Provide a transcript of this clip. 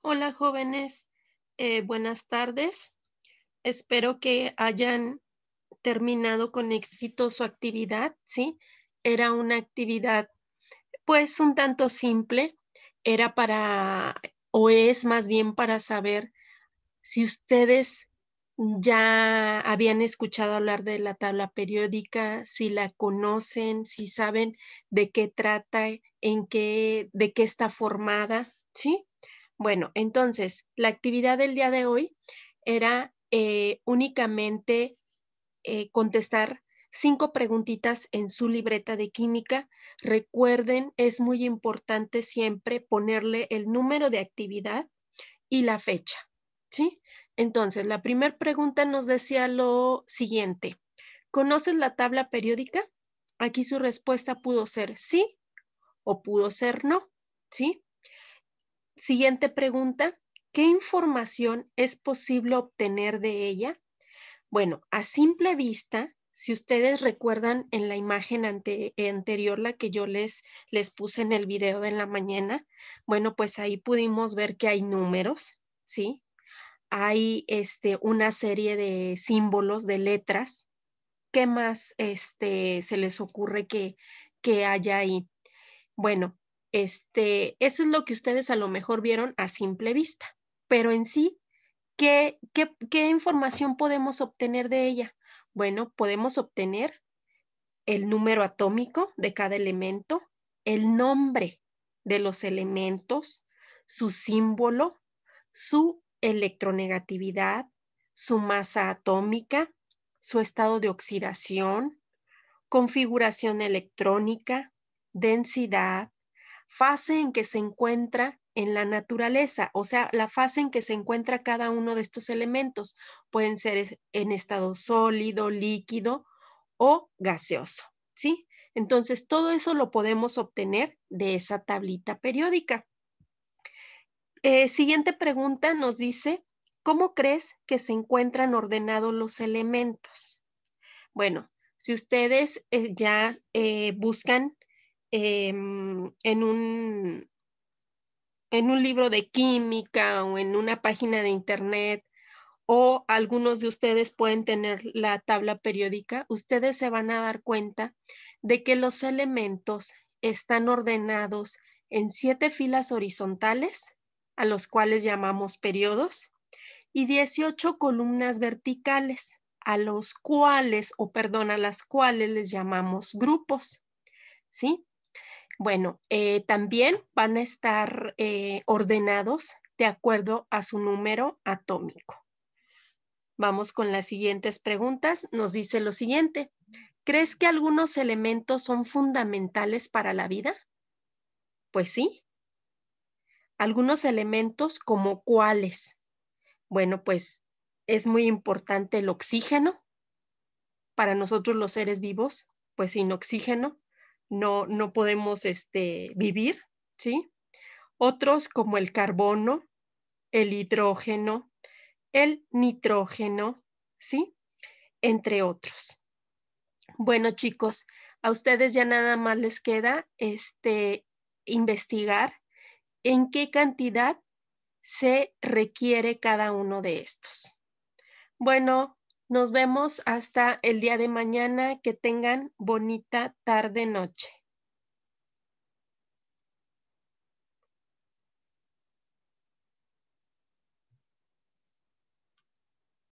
Hola jóvenes, eh, buenas tardes. Espero que hayan terminado con éxito su actividad, ¿sí? Era una actividad pues un tanto simple, era para, o es más bien para saber si ustedes ya habían escuchado hablar de la tabla periódica, si la conocen, si saben de qué trata, en qué, de qué está formada, ¿sí? Bueno, entonces, la actividad del día de hoy era eh, únicamente eh, contestar cinco preguntitas en su libreta de química. Recuerden, es muy importante siempre ponerle el número de actividad y la fecha, ¿sí? Entonces, la primera pregunta nos decía lo siguiente. ¿Conoces la tabla periódica? Aquí su respuesta pudo ser sí o pudo ser no, ¿sí? Siguiente pregunta, ¿qué información es posible obtener de ella? Bueno, a simple vista, si ustedes recuerdan en la imagen anterior, la que yo les, les puse en el video de la mañana, bueno, pues ahí pudimos ver que hay números, ¿sí? Hay este, una serie de símbolos, de letras. ¿Qué más este, se les ocurre que, que haya ahí? Bueno, este, eso es lo que ustedes a lo mejor vieron a simple vista, pero en sí, ¿qué, qué información podemos obtener de ella? Bueno, podemos obtener el número atómico de cada elemento, el nombre de los elementos, su símbolo, su electronegatividad, su masa atómica, su estado de oxidación, configuración electrónica, densidad, fase en que se encuentra en la naturaleza, o sea, la fase en que se encuentra cada uno de estos elementos. Pueden ser en estado sólido, líquido o gaseoso, ¿sí? Entonces, todo eso lo podemos obtener de esa tablita periódica. Eh, siguiente pregunta nos dice, ¿cómo crees que se encuentran ordenados los elementos? Bueno, si ustedes eh, ya eh, buscan Em, en, un, en un libro de química o en una página de internet o algunos de ustedes pueden tener la tabla periódica, ustedes se van a dar cuenta de que los elementos están ordenados en siete filas horizontales, a los cuales llamamos periodos, y 18 columnas verticales, a los cuales, o perdón, a las cuales les llamamos grupos. ¿Sí? Bueno, eh, también van a estar eh, ordenados de acuerdo a su número atómico. Vamos con las siguientes preguntas. Nos dice lo siguiente. ¿Crees que algunos elementos son fundamentales para la vida? Pues sí. Algunos elementos como cuáles. Bueno, pues es muy importante el oxígeno. Para nosotros los seres vivos, pues sin oxígeno no, no podemos este, vivir, ¿sí? Otros como el carbono, el hidrógeno, el nitrógeno, ¿sí? Entre otros. Bueno, chicos, a ustedes ya nada más les queda este, investigar en qué cantidad se requiere cada uno de estos. Bueno, nos vemos hasta el día de mañana. Que tengan bonita tarde-noche.